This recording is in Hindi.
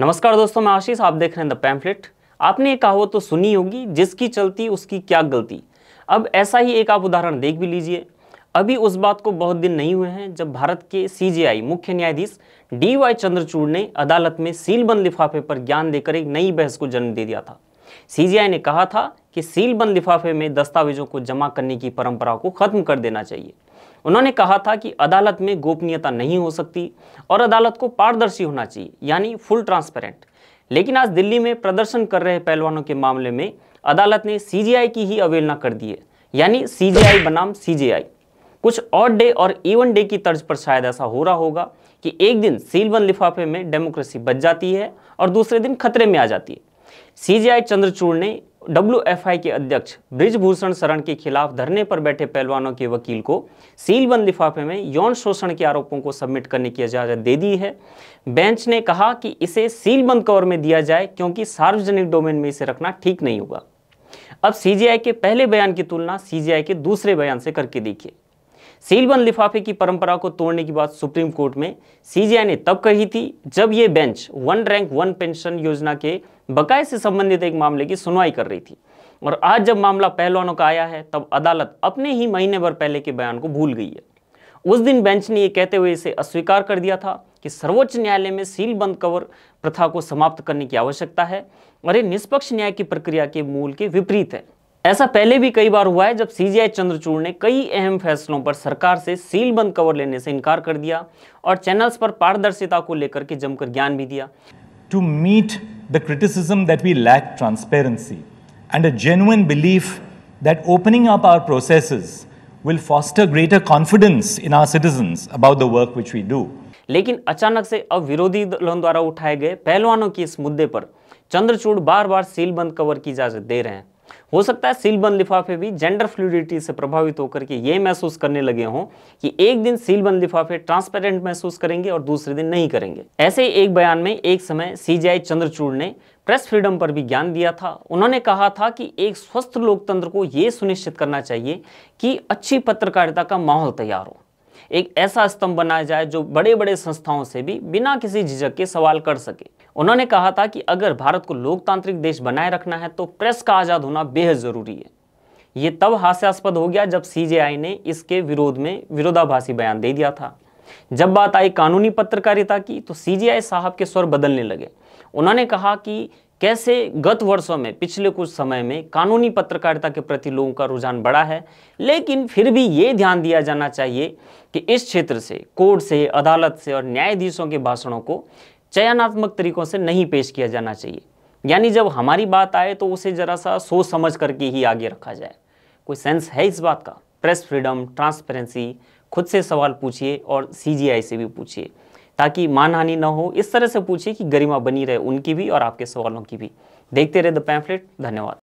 नमस्कार दोस्तों मैं आशीष आप देख रहे हैं द पैम्फलेट आपने एक कहावत तो सुनी होगी जिसकी चलती उसकी क्या गलती अब ऐसा ही एक आप उदाहरण देख भी लीजिए अभी उस बात को बहुत दिन नहीं हुए हैं जब भारत के सीजीआई मुख्य न्यायाधीश डी वाई चंद्रचूड़ ने अदालत में सीलबंद लिफाफे पर ज्ञान देकर एक नई बहस को जन्म दे दिया था सीजीआई ने कहा था कि सीलबंद लिफाफे में दस्तावेजों को जमा करने की परंपरा को खत्म कर देना चाहिए उन्होंने कहा था कि अदालत में गोपनीयता नहीं हो सकती और अदालत को पारदर्शी होना चाहिए यानी फुल ट्रांसपेरेंट लेकिन आज दिल्ली में प्रदर्शन कर रहे पहलवानों के मामले में अदालत ने सीजीआई की ही अवेलना कर दी है यानी सीजीआई बनाम सीजीआई कुछ और डे और इवन डे की तर्ज पर शायद ऐसा हो रहा होगा कि एक दिन सीलबंद लिफाफे में डेमोक्रेसी बच जाती है और दूसरे दिन खतरे में आ जाती है सीजीआई चंद्रचूड़ ने डब्ल्यूएफआई के अध्यक्ष ब्रिजभूषण शरण के खिलाफ धरने पर बैठे पहलवानों के वकील को सीलबंद लिफाफे में यौन शोषण के आरोपों को सबमिट करने की इजाज़त दे दी है बेंच ने कहा कि इसे सीलबंद कवर में दिया जाए क्योंकि सार्वजनिक डोमेन में इसे रखना ठीक नहीं होगा अब सीजीआई के पहले बयान की तुलना सीजीआई के दूसरे बयान से करके देखिए सीलबंद लिफाफे की परंपरा को तोड़ने की बात सुप्रीम कोर्ट में सीजीआई ने तब कही थी जब ये bench one rank one pension योजना के बकाए से संबंधित एक मामले की सुनवाई कर रही थी और आज जब मामला पहलवानों का आया है तब अदालत अपने ही महीने भर पहले के बयान को भूल गई है उस दिन बेंच ने यह कहते हुए इसे अस्वीकार कर दिया था कि सर्वोच्च न्यायालय में सीलबंद कवर प्रथा को समाप्त करने की आवश्यकता है और ये निष्पक्ष न्याय की प्रक्रिया के मूल के विपरीत है ऐसा पहले भी कई बार हुआ है जब सीजीआई चंद्रचूड़ ने कई अहम फैसलों पर सरकार से सील बंद कवर लेने से इनकार कर दिया और चैनल्स पर पारदर्शिता को लेकर के जमकर ज्ञान भी दिया to meet the criticism that we lack transparency and a genuine belief that opening up our processes will foster greater confidence in our citizens about the work which we do लेकिन अचानक से अब विरोधी दलों द्वारा उठाए गए पहलवानों के इस मुद्दे पर चंद्रचूड़ बार बार सील बंद कवर की इजाजत दे रहे हैं हो सकता है सीलबंद लिफाफे भी जेंडर फ्लूडिटी से प्रभावित होकर के ये महसूस करने लगे हों कि एक दिन सीलबंद लिफाफे ट्रांसपेरेंट महसूस करेंगे और दूसरे दिन नहीं करेंगे ऐसे ही एक बयान में एक समय सीजीआई चंद्रचूड़ ने प्रेस फ्रीडम पर भी ज्ञान दिया था उन्होंने कहा था कि एक स्वस्थ लोकतंत्र को ये सुनिश्चित करना चाहिए कि अच्छी पत्रकारिता का माहौल तैयार हो एक ऐसा स्तंभ बनाया जाए जो बड़े बड़े संस्थाओं से भी बिना किसी झिझक के सवाल कर सके उन्होंने कहा था कि अगर भारत को लोकतांत्रिक देश बनाए रखना है तो प्रेस का आज़ाद होना बेहद ज़रूरी है ये तब हास्यास्पद हो गया जब सीजेआई ने इसके विरोध में विरोधाभासी बयान दे दिया था जब बात आई कानूनी पत्रकारिता की तो सीजेआई साहब के स्वर बदलने लगे उन्होंने कहा कि कैसे गत वर्षों में पिछले कुछ समय में कानूनी पत्रकारिता के प्रति लोगों का रुझान बढ़ा है लेकिन फिर भी ये ध्यान दिया जाना चाहिए कि इस क्षेत्र से कोर्ट से अदालत से और न्यायाधीशों के भाषणों को चयनात्मक तरीकों से नहीं पेश किया जाना चाहिए यानी जब हमारी बात आए तो उसे ज़रा सा सोच समझ करके ही आगे रखा जाए कोई सेंस है इस बात का प्रेस फ्रीडम ट्रांसपेरेंसी खुद से सवाल पूछिए और सीजीआई से भी पूछिए ताकि मानहानि ना हो इस तरह से पूछिए कि गरिमा बनी रहे उनकी भी और आपके सवालों की भी देखते रहे द पैम्फलेट धन्यवाद